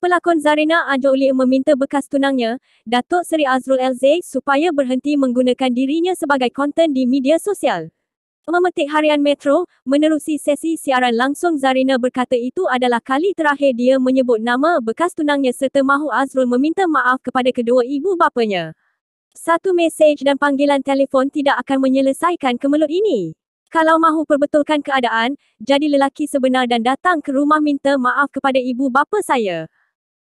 Pelakon Zarina Anjouli meminta bekas tunangnya, Datuk Seri Azrul LZ supaya berhenti menggunakan dirinya sebagai konten di media sosial. Memetik Harian Metro, menerusi sesi siaran langsung Zarina berkata itu adalah kali terakhir dia menyebut nama bekas tunangnya serta mahu Azrul meminta maaf kepada kedua ibu bapanya. Satu mesej dan panggilan telefon tidak akan menyelesaikan kemelut ini. Kalau mahu perbetulkan keadaan, jadi lelaki sebenar dan datang ke rumah minta maaf kepada ibu bapa saya.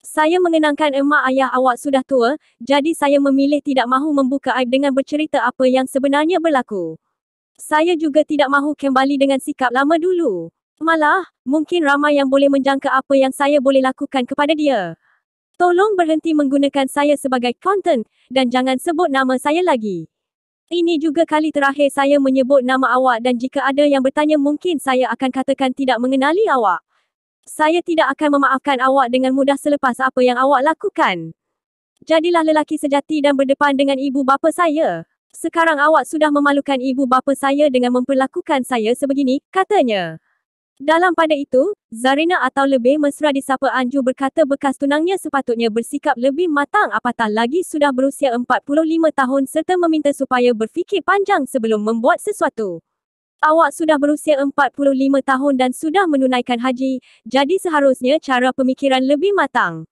Saya mengenangkan emak ayah awak sudah tua, jadi saya memilih tidak mahu membuka aib dengan bercerita apa yang sebenarnya berlaku. Saya juga tidak mahu kembali dengan sikap lama dulu. Malah, mungkin ramai yang boleh menjangka apa yang saya boleh lakukan kepada dia. Tolong berhenti menggunakan saya sebagai konten dan jangan sebut nama saya lagi. Ini juga kali terakhir saya menyebut nama awak dan jika ada yang bertanya mungkin saya akan katakan tidak mengenali awak. Saya tidak akan memaafkan awak dengan mudah selepas apa yang awak lakukan. Jadilah lelaki sejati dan berdepan dengan ibu bapa saya. Sekarang awak sudah memalukan ibu bapa saya dengan memperlakukan saya sebegini, katanya. Dalam pada itu, Zarina atau lebih mesra disapa Anju berkata bekas tunangnya sepatutnya bersikap lebih matang apatah lagi sudah berusia 45 tahun serta meminta supaya berfikir panjang sebelum membuat sesuatu. Awak sudah berusia 45 tahun dan sudah menunaikan haji, jadi seharusnya cara pemikiran lebih matang.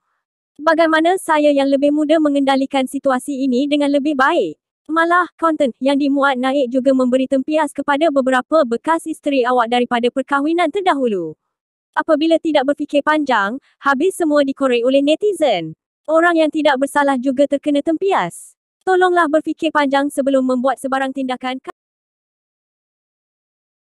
Bagaimana saya yang lebih muda mengendalikan situasi ini dengan lebih baik? Malah, konten yang dimuat naik juga memberi tempias kepada beberapa bekas isteri awak daripada perkahwinan terdahulu. Apabila tidak berfikir panjang, habis semua dikorek oleh netizen. Orang yang tidak bersalah juga terkena tempias. Tolonglah berfikir panjang sebelum membuat sebarang tindakan.